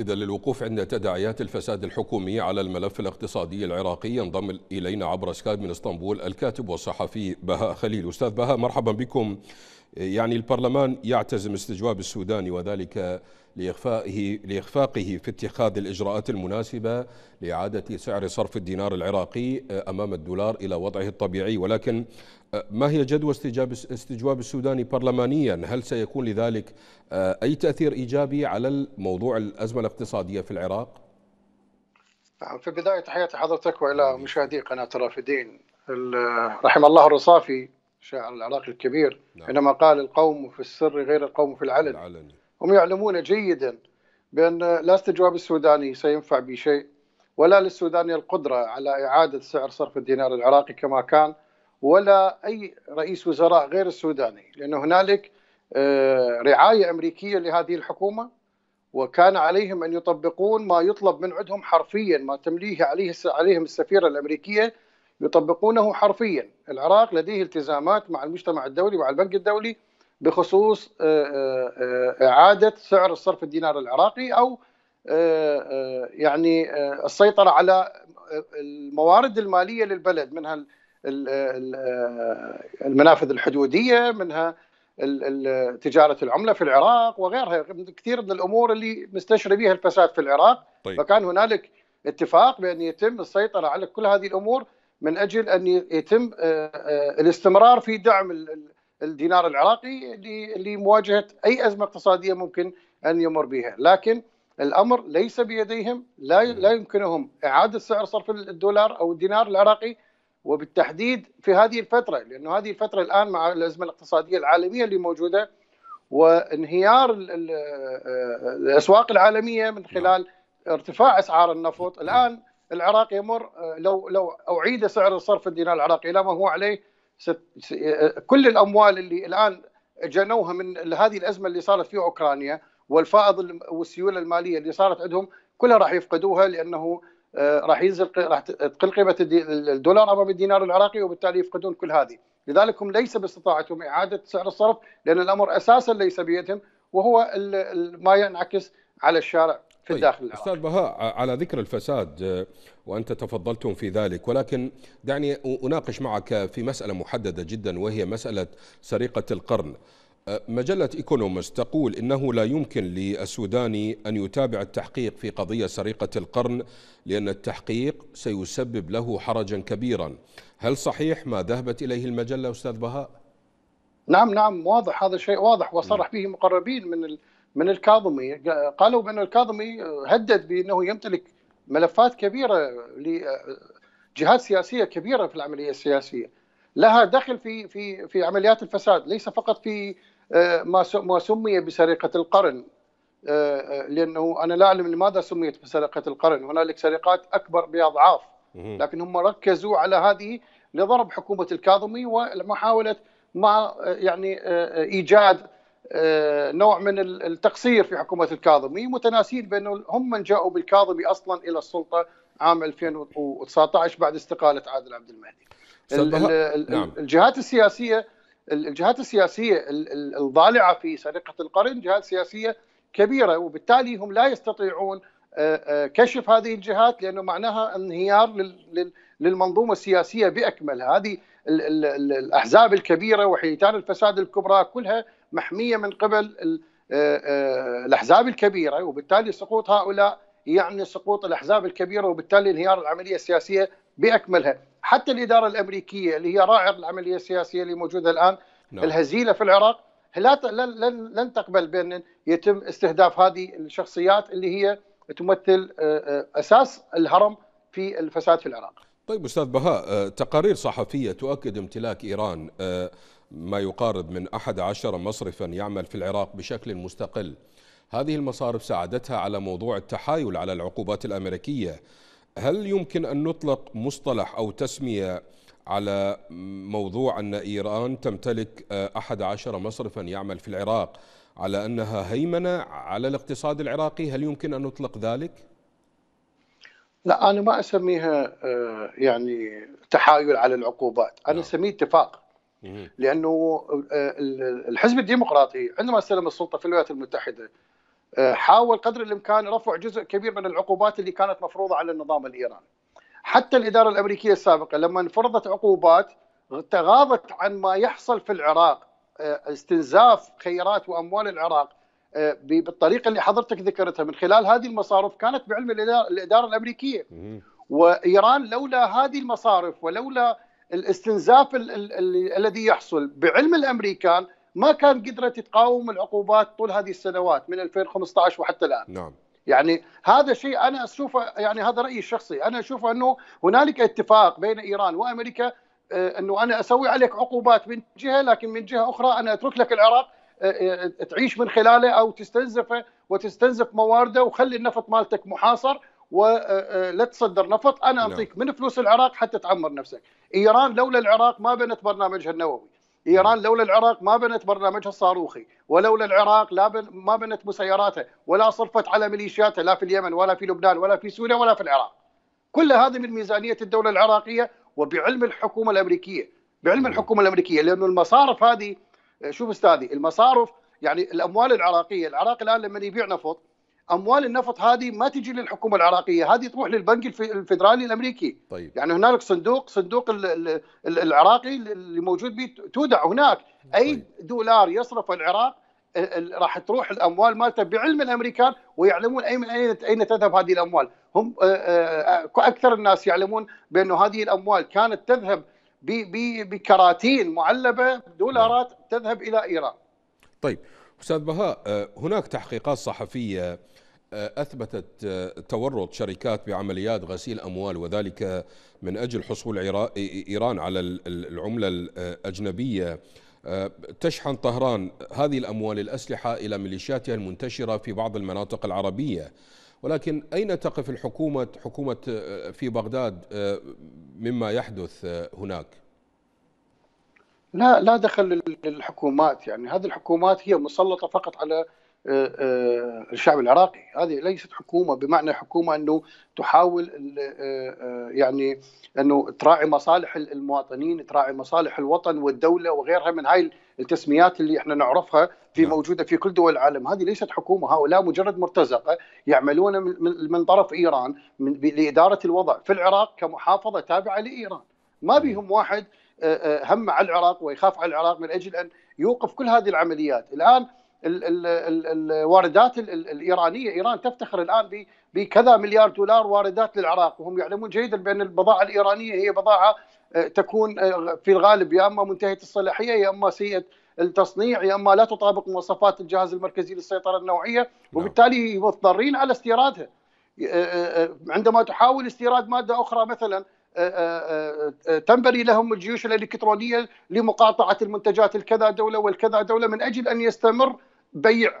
إذا للوقوف عند تداعيات الفساد الحكومي على الملف الاقتصادي العراقي ينضم إلينا عبر سكايب من اسطنبول الكاتب والصحفي بهاء خليل أستاذ بهاء مرحبا بكم يعني البرلمان يعتزم استجواب السودان وذلك لإخفائه لإخفاقه في اتخاذ الإجراءات المناسبة لإعادة سعر صرف الدينار العراقي آه، أمام الدولار إلى وضعه الطبيعي ولكن آه، ما هي جدوى استجاب استجواب السوداني برلمانيا هل سيكون لذلك آه، أي تأثير إيجابي على الموضوع الأزمة الاقتصادية في العراق؟ نعم، في البداية تحياتي حضرتك وإلى نعم. مشاهدي قناة رافدين رحم الله الرصافي الشاعر العراقي الكبير نعم. حينما قال القوم في السر غير القوم في العلن العلني. هم يعلمون جيدا بأن لا استجواب السوداني سينفع بشيء ولا للسوداني القدرة على إعادة سعر صرف الدينار العراقي كما كان ولا أي رئيس وزراء غير السوداني لأن هنالك آه، رعاية أمريكية لهذه الحكومة وكان عليهم أن يطبقون ما يطلب من عندهم حرفيا ما تمليه عليه عليهم السفيرة الأمريكية يطبقونه حرفيا العراق لديه التزامات مع المجتمع الدولي ومع البنك الدولي بخصوص آه، آه، آه، إعادة سعر الصرف الدينار العراقي أو يعني السيطرة على الموارد المالية للبلد منها المنافذ الحدودية منها تجارة العملة في العراق وغيرها كثير من الأمور اللي مستشري بها الفساد في العراق طيب. فكان هنالك اتفاق بأن يتم السيطرة على كل هذه الأمور من اجل ان يتم آه، آه، الاستمرار في دعم الدينار العراقي لمواجهه اي ازمه اقتصاديه ممكن ان يمر بها، لكن الامر ليس بيديهم، لا لا يمكنهم اعاده سعر صرف الدولار او الدينار العراقي وبالتحديد في هذه الفتره لانه هذه الفتره الان مع الازمه الاقتصاديه العالميه اللي موجوده وانهيار آه، الاسواق العالميه من خلال ارتفاع اسعار النفط الان العراق يمر آه، لو لو اعيد سعر الصرف الدينار العراقي الى ما هو عليه ست آه، كل الاموال اللي الان جنوها من هذه الازمه اللي صارت في اوكرانيا والفائض والسيوله الماليه اللي صارت عندهم كلها راح يفقدوها لانه آه، راح ينزل راح تقل قيمه الدولار امام الدينار العراقي وبالتالي يفقدون كل هذه، لذلك هم ليس باستطاعتهم اعاده سعر الصرف لان الامر اساسا ليس بيدهم وهو ما ينعكس على الشارع في طيب الداخل العراقي استاذ بهاء على ذكر الفساد آه، وانت تفضلتم في ذلك ولكن دعني اناقش معك في مساله محدده جدا وهي مساله سرقه القرن آه، مجلة إيكونومست تقول إنه لا يمكن للسوداني أن يتابع التحقيق في قضية سرقة القرن لأن التحقيق سيسبب له حرجا كبيرا هل صحيح ما ذهبت إليه المجلة أستاذ بهاء؟ نعم نعم واضح هذا شيء واضح نعم. وصرح به مقربين من من الكاظمي قالوا بأن الكاظمي هدد بأنه يمتلك ملفات كبيرة لجهات سياسية كبيرة في العملية السياسية لها دخل في في في عمليات الفساد ليس فقط في آه، ما ما سمي بسرقة القرن آه، آه، لأنه أنا لا أعلم لماذا سميت بسرقة القرن هنالك سرقات أكبر بأضعاف لكن هم ركزوا على هذه لضرب حكومة الكاظمي ومحاولة ما يعني إيجاد آه، نوع من التقصير في حكومه الكاظمي متناسين بانه هم من جاءوا بالكاظمي اصلا الى السلطه عام 2019 بعد استقاله عادل عبد المهدي. نعم. الجهات السياسيه الجهات السياسيه الضالعه في سرقه القرن جهات سياسيه كبيره وبالتالي هم لا يستطيعون آه، آه، كشف هذه الجهات لانه معناها انهيار للمنظومه السياسيه باكملها، هذه الاحزاب الكبيره وحيتان الفساد الكبرى كلها محميه من قبل آه، آه، الاحزاب الكبيره وبالتالي سقوط هؤلاء يعني سقوط الاحزاب الكبيره وبالتالي انهيار العمليه السياسيه باكملها، حتى الاداره الامريكيه اللي هي راعي العمليه السياسيه اللي موجوده الان لا. نعم. الهزيله في العراق لا لن لن تقبل بان يتم استهداف هذه الشخصيات اللي هي تمثل آه، اساس الهرم في الفساد في العراق. طيب استاذ بهاء تقارير صحفيه تؤكد امتلاك ايران ما يقارب من 11 مصرفا يعمل في العراق بشكل مستقل هذه المصارف ساعدتها على موضوع التحايل على العقوبات الأمريكية هل يمكن أن نطلق مصطلح أو تسمية على موضوع أن إيران تمتلك 11 مصرفا يعمل في العراق على أنها هيمنة على الاقتصاد العراقي هل يمكن أن نطلق ذلك؟ لا أنا ما أسميها آه، يعني تحايل على العقوبات أنا نعم. أسميه اتفاق لانه آه، الحزب الديمقراطي عندما استلم السلطه في الولايات المتحده آه، حاول قدر الامكان رفع جزء كبير من العقوبات اللي كانت مفروضه على النظام الايراني. حتى الاداره الامريكيه السابقه لما فرضت عقوبات تغاضت عن ما يحصل في العراق آه، استنزاف خيرات واموال العراق بالطريقه اللي حضرتك ذكرتها من خلال هذه المصارف كانت بعلم الاداره الامريكيه وايران لولا هذه المصارف ولولا الاستنزاف الذي يحصل بعلم الامريكان ما كان قدرة تقاوم العقوبات طول هذه السنوات من 2015 وحتى الان نعم يعني هذا شيء انا اشوفه يعني هذا رايي الشخصي انا اشوف انه هنالك اتفاق بين ايران وامريكا آه، انه انا اسوي عليك عقوبات من جهه لكن من جهه اخرى انا اترك لك العراق آه، آه، تعيش من خلاله او تستنزفه وتستنزف موارده وخلي النفط مالتك محاصر ولا آه، آه، تصدر نفط انا نعم. اعطيك من فلوس العراق حتى تعمر نفسك ايران لولا العراق ما بنت برنامجها النووي ايران نعم. لولا العراق ما بنت برنامجها الصاروخي ولولا العراق لا بن ما بنت مسيراتها ولا صرفت على ميليشياتها لا في اليمن ولا في لبنان ولا في سوريا ولا في العراق كل هذا من ميزانيه الدوله العراقيه وبعلم الحكومه الامريكيه بعلم نعم. الحكومه الامريكيه لانه المصارف هذه آه، شوف استاذي المصارف يعني الاموال العراقيه العراق الان لما يبيع نفط اموال النفط هذه ما تجي للحكومه العراقيه هذه تروح للبنك الفدرالي الامريكي طيب. يعني هنالك صندوق صندوق الـ الـ العراقي اللي موجود به تودع هناك اي طيب. دولار يصرف العراق راح تروح الاموال مالته بعلم الامريكان ويعلمون اي من اين اين تذهب هذه الاموال هم آه، آه، اكثر الناس يعلمون بانه هذه الاموال كانت تذهب بكراتين معلبه دولارات نعم. تذهب الى ايران طيب استاذ بهاء آه، هناك تحقيقات صحفيه أثبتت آه، تورط شركات بعمليات غسيل أموال وذلك من أجل حصول إيران على العملة الأجنبية آه، آه، تشحن طهران هذه الأموال الأسلحة إلى ميليشياتها المنتشرة في بعض المناطق العربية ولكن أين تقف الحكومة حكومة في بغداد مما يحدث هناك؟ لا لا دخل للحكومات يعني هذه الحكومات هي مسلطة فقط على آه، آه، الشعب العراقي هذه ليست حكومة بمعنى حكومة أنه تحاول آه، يعني أنه تراعي مصالح المواطنين تراعي مصالح الوطن والدولة وغيرها من هاي التسميات اللي احنا نعرفها في نعم. موجودة في كل دول العالم هذه ليست حكومة هؤلاء مجرد مرتزقة يعملون من طرف إيران لإدارة الوضع في العراق كمحافظة تابعة لإيران ما نعم. بيهم واحد هم على العراق ويخاف على العراق من أجل أن يوقف كل هذه العمليات الآن الواردات الايرانيه، ايران تفتخر الان بكذا مليار دولار واردات للعراق وهم يعلمون جيدا بان البضاعه الايرانيه هي بضاعه آه، تكون آه، في الغالب يا اما منتهيه الصلاحيه يا اما سيئه التصنيع يا اما لا تطابق مواصفات الجهاز المركزي للسيطره النوعيه نعم. وبالتالي مضطرين على استيرادها. آه، عندما تحاول استيراد ماده اخرى مثلا تنبري لهم الجيوش الالكترونيه لمقاطعه المنتجات الكذا دوله والكذا دوله من اجل ان يستمر بيع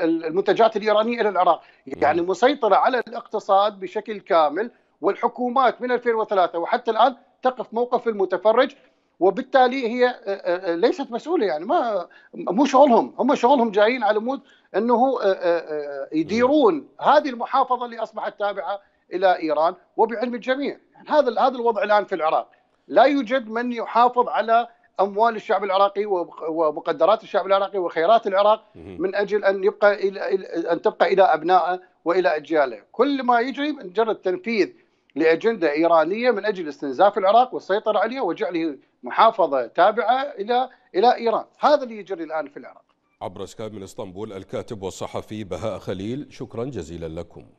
المنتجات الايرانيه الى العراق، نعم. يعني مسيطره على الاقتصاد بشكل كامل والحكومات من 2003 وحتى الان تقف موقف المتفرج وبالتالي هي آه، آه، ليست مسؤوله يعني ما مو شغلهم هم شغلهم جايين على مود انه آه، يديرون نعم. هذه المحافظه اللي اصبحت تابعه الى ايران وبعلم الجميع يعني هذا هذا الوضع الان في العراق لا يوجد من يحافظ على اموال الشعب العراقي ومقدرات الشعب العراقي وخيرات العراق من اجل ان يبقى ان تبقى الى ابنائه والى اجياله، كل ما يجري مجرد تنفيذ لاجنده ايرانيه من اجل استنزاف العراق والسيطره عليه وجعله محافظه تابعه الى الى ايران، هذا اللي يجري الان في العراق. عبر سكايب من اسطنبول الكاتب والصحفي بهاء خليل، شكرا جزيلا لكم.